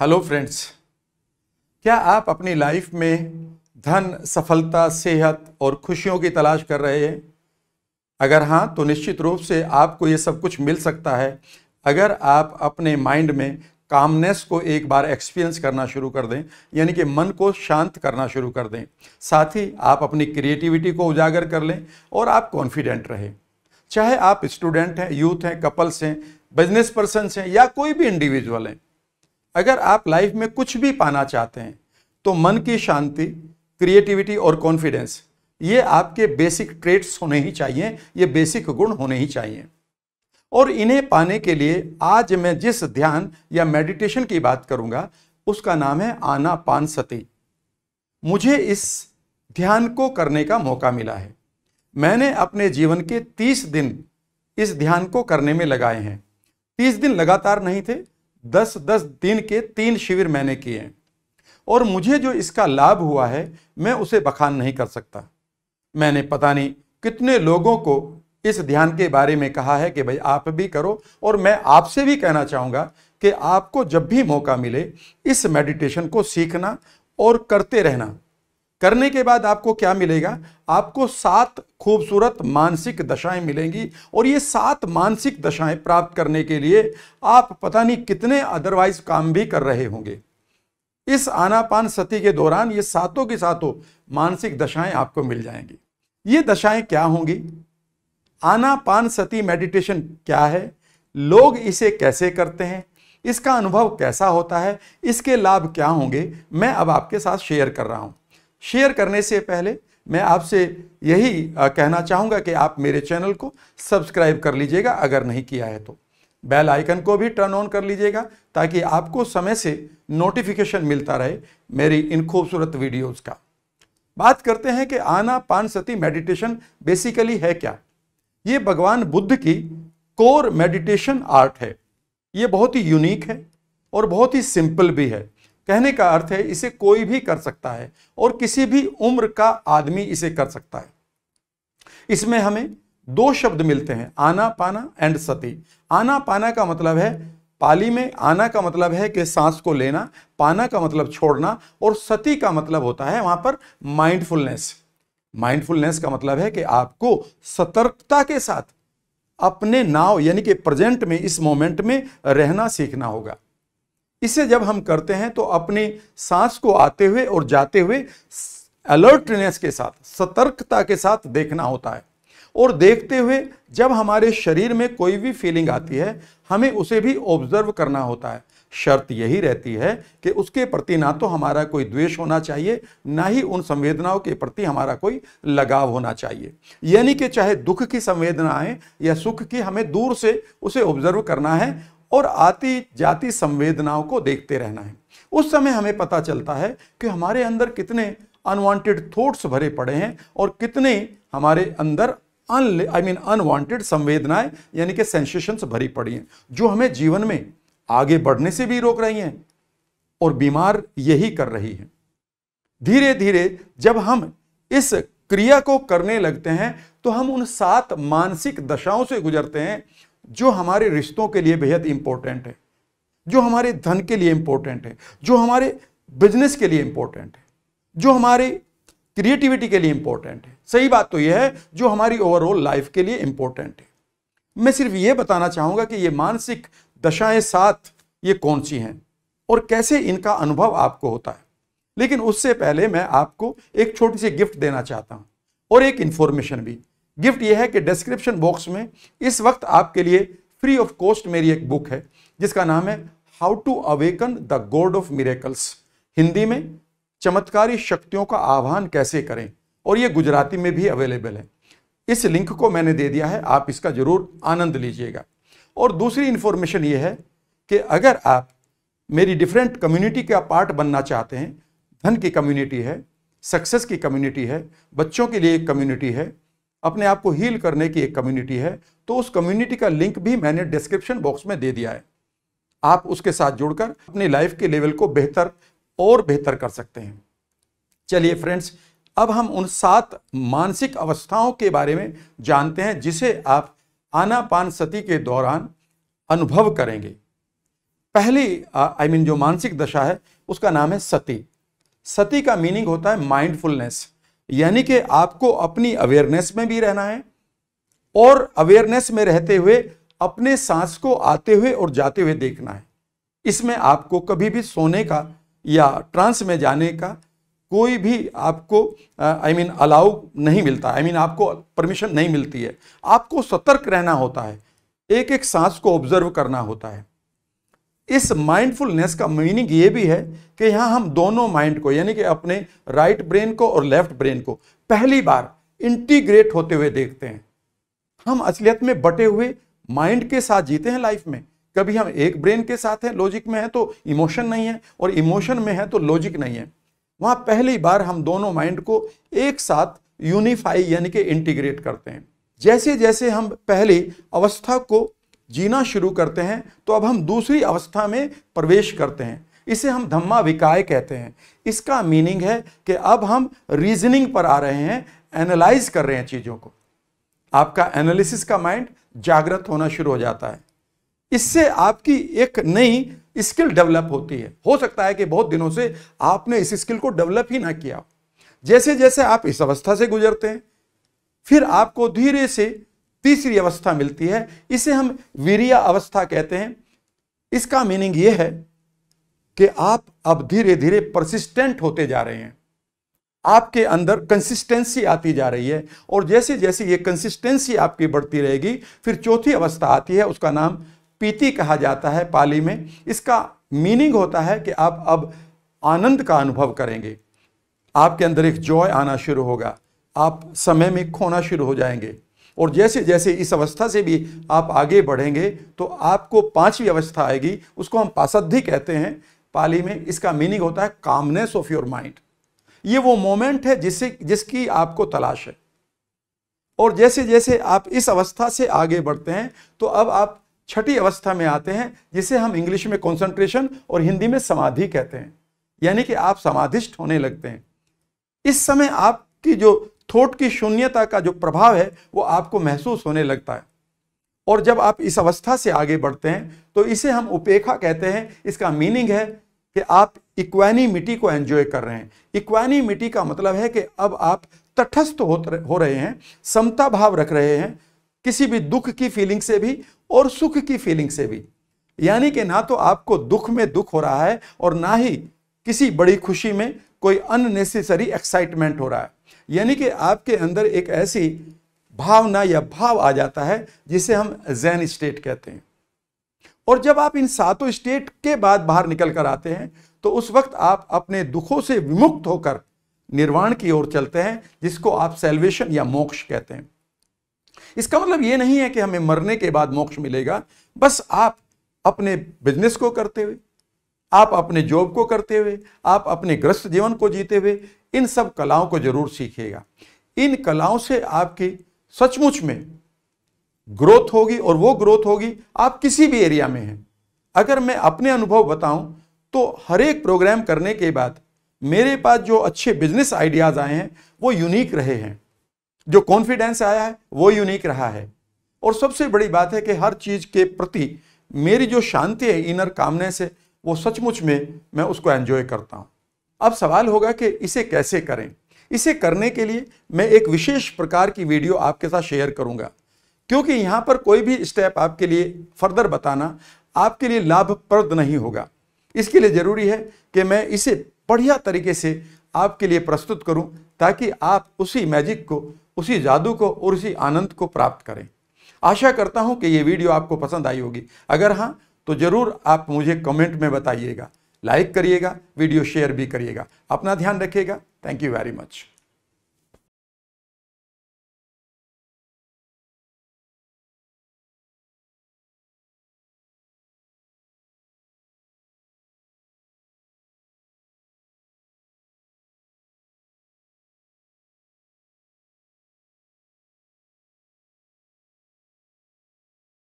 hello friends क्या आप अपनी लाइफ में धन सफलता सेहत और खुशियों की तलाश कर रहे हैं अगर हाँ तो निश्चित रूप से आपको ये सब कुछ मिल सकता है अगर आप अपने माइंड में कामनेस को एक बार एक्सपीरियंस करना शुरू कर दें यानी कि मन को शांत करना शुरू कर दें साथ ही आप अपनी क्रिएटिविटी को उजागर कर लें और आप कॉन्फिडेंट रहें चाहे आप स्टूडेंट हैं यूथ हैं कपल्स हैं बिजनेस पर्सनस हैं या कोई भी इंडिविजुअल हैं अगर आप लाइफ में कुछ भी पाना चाहते हैं तो मन की शांति क्रिएटिविटी और कॉन्फिडेंस ये आपके बेसिक ट्रेट्स होने ही चाहिए ये बेसिक गुण होने ही चाहिए और इन्हें पाने के लिए आज मैं जिस ध्यान या मेडिटेशन की बात करूंगा उसका नाम है आना पान सती मुझे इस ध्यान को करने का मौका मिला है मैंने अपने जीवन के तीस दिन इस ध्यान को करने में लगाए हैं तीस दिन लगातार नहीं थे दस दस दिन के तीन शिविर मैंने किए हैं और मुझे जो इसका लाभ हुआ है मैं उसे बखान नहीं कर सकता मैंने पता नहीं कितने लोगों को इस ध्यान के बारे में कहा है कि भाई आप भी करो और मैं आपसे भी कहना चाहूँगा कि आपको जब भी मौका मिले इस मेडिटेशन को सीखना और करते रहना करने के बाद आपको क्या मिलेगा आपको सात खूबसूरत मानसिक दशाएं मिलेंगी और ये सात मानसिक दशाएं प्राप्त करने के लिए आप पता नहीं कितने अदरवाइज काम भी कर रहे होंगे इस आनापान सती के दौरान ये सातों की सातों मानसिक दशाएं आपको मिल जाएंगी ये दशाएं क्या होंगी आनापान सती मेडिटेशन क्या है लोग इसे कैसे करते हैं इसका अनुभव कैसा होता है इसके लाभ क्या होंगे मैं अब आपके साथ शेयर कर रहा हूं शेयर करने से पहले मैं आपसे यही कहना चाहूँगा कि आप मेरे चैनल को सब्सक्राइब कर लीजिएगा अगर नहीं किया है तो बेल आइकन को भी टर्न ऑन कर लीजिएगा ताकि आपको समय से नोटिफिकेशन मिलता रहे मेरी इन खूबसूरत वीडियोज़ का बात करते हैं कि आना पान सती मेडिटेशन बेसिकली है क्या ये भगवान बुद्ध की कोर मेडिटेशन आर्ट है ये बहुत ही यूनिक है और बहुत ही सिंपल भी है कहने का अर्थ है इसे कोई भी कर सकता है और किसी भी उम्र का आदमी इसे कर सकता है इसमें हमें दो शब्द मिलते हैं आना पाना एंड सती आना पाना का मतलब है पाली में आना का मतलब है कि सांस को लेना पाना का मतलब छोड़ना और सती का मतलब होता है वहां पर माइंडफुलनेस माइंडफुलनेस का मतलब है कि आपको सतर्कता के साथ अपने नाव यानी कि प्रेजेंट में इस मोमेंट में रहना सीखना होगा इसे जब हम करते हैं तो अपने सांस को आते हुए और जाते हुए अलर्टनेस के साथ सतर्कता के साथ देखना होता है और देखते हुए जब हमारे शरीर में कोई भी फीलिंग आती है हमें उसे भी ऑब्जर्व करना होता है शर्त यही रहती है कि उसके प्रति ना तो हमारा कोई द्वेष होना चाहिए ना ही उन संवेदनाओं के प्रति हमारा कोई लगाव होना चाहिए यानी कि चाहे दुख की संवेदना आए या सुख की हमें दूर से उसे ऑब्जर्व करना है और आती जाती संवेदनाओं को देखते रहना है उस समय हमें पता चलता है कि हमारे अंदर कितने अनवांटेड थॉट्स भरे पड़े हैं और कितने हमारे अंदर अन आई मीन अनवांटेड संवेदनाएं यानी कि सेंसेशंस भरी पड़ी हैं जो हमें जीवन में आगे बढ़ने से भी रोक रही हैं और बीमार यही कर रही है धीरे धीरे जब हम इस क्रिया को करने लगते हैं तो हम उन सात मानसिक दशाओं से गुजरते हैं जो हमारे रिश्तों के लिए बेहद इंपॉर्टेंट है जो हमारे धन के लिए इंपॉर्टेंट है जो हमारे बिजनेस के लिए इंपॉर्टेंट है जो हमारे क्रिएटिविटी के लिए इंपॉर्टेंट है सही बात तो यह है जो हमारी ओवरऑल लाइफ के लिए इंपॉर्टेंट है मैं सिर्फ ये बताना चाहूँगा कि ये मानसिक दशाएं साथ ये कौन सी हैं और कैसे इनका अनुभव आपको होता है लेकिन उससे पहले मैं आपको एक छोटी सी गिफ्ट देना चाहता हूँ और एक इंफॉर्मेशन भी गिफ्ट यह है कि डिस्क्रिप्शन बॉक्स में इस वक्त आपके लिए फ्री ऑफ कॉस्ट मेरी एक बुक है जिसका नाम है how to awaken the god of miracles Hindi में चमत्कारी शक्तियों का आह्वान कैसे करें और ये गुजराती में भी अवेलेबल है इस लिंक को मैंने दे दिया है आप इसका ज़रूर आनंद लीजिएगा और दूसरी इंफॉर्मेशन ये है कि अगर आप मेरी डिफरेंट कम्युनिटी का पार्ट बनना चाहते हैं धन की कम्युनिटी है सक्सेस की कम्युनिटी है बच्चों के लिए एक कम्युनिटी है अपने आप को हील करने की एक कम्युनिटी है तो उस कम्युनिटी का लिंक भी मैंने डिस्क्रिप्शन बॉक्स में दे दिया है आप उसके साथ जुड़कर अपनी लाइफ के लेवल को बेहतर और बेहतर कर सकते हैं चलिए फ्रेंड्स अब हम उन सात मानसिक अवस्थाओं के बारे में जानते हैं जिसे आप आनापान सती के दौरान अनुभव करेंगे पहली आई मीन mean, जो मानसिक दशा है उसका नाम है सती सती का मीनिंग होता है माइंडफुलनेस यानी कि आपको अपनी अवेयरनेस में भी रहना है और अवेयरनेस में रहते हुए अपने सांस को आते हुए और जाते हुए देखना है इसमें आपको कभी भी सोने का या ट्रांस में जाने का कोई भी आपको आई मीन अलाउ नहीं मिलता आई I मीन mean, आपको परमिशन नहीं मिलती है आपको सतर्क रहना होता है एक एक सांस को ऑब्जर्व करना होता है इस माइंडफुलनेस का मीनिंग ये भी है कि यहाँ हम दोनों माइंड को यानी कि अपने राइट ब्रेन को और लेफ्ट ब्रेन को पहली बार इंटीग्रेट होते हुए देखते हैं हम असलियत में बटे हुए माइंड के साथ जीते हैं लाइफ में कभी हम एक ब्रेन के साथ हैं लॉजिक में है तो इमोशन नहीं है और इमोशन में है तो लॉजिक नहीं है वहाँ पहली बार हम दोनों माइंड को एक साथ यूनिफाई यानी कि इंटीग्रेट करते हैं जैसे जैसे हम पहले अवस्था को जीना शुरू करते हैं तो अब हम दूसरी अवस्था में प्रवेश करते हैं इसे हम धम्मा विकाय कहते हैं इसका मीनिंग है कि अब हम रीजनिंग पर आ रहे हैं एनालाइज कर रहे हैं चीज़ों को आपका एनालिसिस का माइंड जागृत होना शुरू हो जाता है इससे आपकी एक नई स्किल डेवलप होती है हो सकता है कि बहुत दिनों से आपने इस स्किल को डेवलप ही ना किया जैसे जैसे आप इस अवस्था से गुजरते हैं फिर आपको धीरे से तीसरी अवस्था मिलती है इसे हम वीरिया अवस्था कहते हैं इसका मीनिंग यह है कि आप अब धीरे धीरे परसिस्टेंट होते जा रहे हैं आपके अंदर कंसिस्टेंसी आती जा रही है और जैसे जैसे ये कंसिस्टेंसी आपकी बढ़ती रहेगी फिर चौथी अवस्था आती है उसका नाम पीति कहा जाता है पाली में इसका मीनिंग होता है कि आप अब आनंद का अनुभव करेंगे आपके अंदर एक जॉय आना शुरू होगा आप समय में खोना शुरू हो जाएंगे और जैसे जैसे इस अवस्था से भी आप आगे बढ़ेंगे तो आपको पांचवी अवस्था आएगी उसको हम पासद्धि कहते हैं पाली में इसका मीनिंग होता है कामनेस ऑफ योर माइंड ये वो मोमेंट है जिससे जिसकी आपको तलाश है और जैसे जैसे आप इस अवस्था से आगे बढ़ते हैं तो अब आप छठी अवस्था में आते हैं जिसे हम इंग्लिश में कॉन्सेंट्रेशन और हिंदी में समाधि कहते हैं यानी कि आप समाधिष्ट होने लगते हैं इस समय आपकी जो थोट की शून्यता का जो प्रभाव है वो आपको महसूस होने लगता है और जब आप इस अवस्था से आगे बढ़ते हैं तो इसे हम उपेखा कहते हैं इसका मीनिंग है कि आप इक्वैनी मिट्टी को एंजॉय कर रहे हैं मिट्टी का मतलब है कि अब आप तटस्थ हो रहे हैं समता भाव रख रहे हैं किसी भी दुख की फीलिंग से भी और सुख की फीलिंग से भी यानी कि ना तो आपको दुख में दुख हो रहा है और ना ही किसी बड़ी खुशी में कोई अननेसेसरी एक्साइटमेंट हो रहा है यानी कि आपके अंदर एक ऐसी भावना या भाव आ जाता है जिसे हम जैन स्टेट कहते हैं और जब आप इन सातों स्टेट के बाद बाहर निकल कर आते हैं तो उस वक्त आप अपने दुखों से विमुक्त होकर निर्वाण की ओर चलते हैं जिसको आप सेल्वेशन या मोक्ष कहते हैं इसका मतलब ये नहीं है कि हमें मरने के बाद मोक्ष मिलेगा बस आप अपने बिजनेस को करते हुए आप अपने जॉब को करते हुए आप अपने ग्रस्त जीवन को जीते हुए इन सब कलाओं को जरूर सीखिएगा इन कलाओं से आपकी सचमुच में ग्रोथ होगी और वो ग्रोथ होगी आप किसी भी एरिया में हैं अगर मैं अपने अनुभव बताऊं तो हर एक प्रोग्राम करने के बाद मेरे पास जो अच्छे बिजनेस आइडियाज़ आए हैं वो यूनिक रहे हैं जो कॉन्फिडेंस आया है वो यूनिक रहा है और सबसे बड़ी बात है कि हर चीज़ के प्रति मेरी जो शांति है इनर कामने से वो सचमुच में मैं उसको एंजॉय करता हूं अब सवाल होगा कि इसे कैसे करें इसे करने के लिए मैं एक विशेष प्रकार की वीडियो आपके साथ शेयर करूंगा क्योंकि यहाँ पर कोई भी स्टेप आपके लिए फर्दर बताना आपके लिए लाभप्रद नहीं होगा इसके लिए ज़रूरी है कि मैं इसे बढ़िया तरीके से आपके लिए प्रस्तुत करूं ताकि आप उसी मैजिक को उसी जादू को और उसी आनंद को प्राप्त करें आशा करता हूं कि ये वीडियो आपको पसंद आई होगी अगर हाँ तो ज़रूर आप मुझे कमेंट में बताइएगा लाइक करिएगा वीडियो शेयर भी करिएगा अपना ध्यान रखिएगा थैंक यू वेरी मच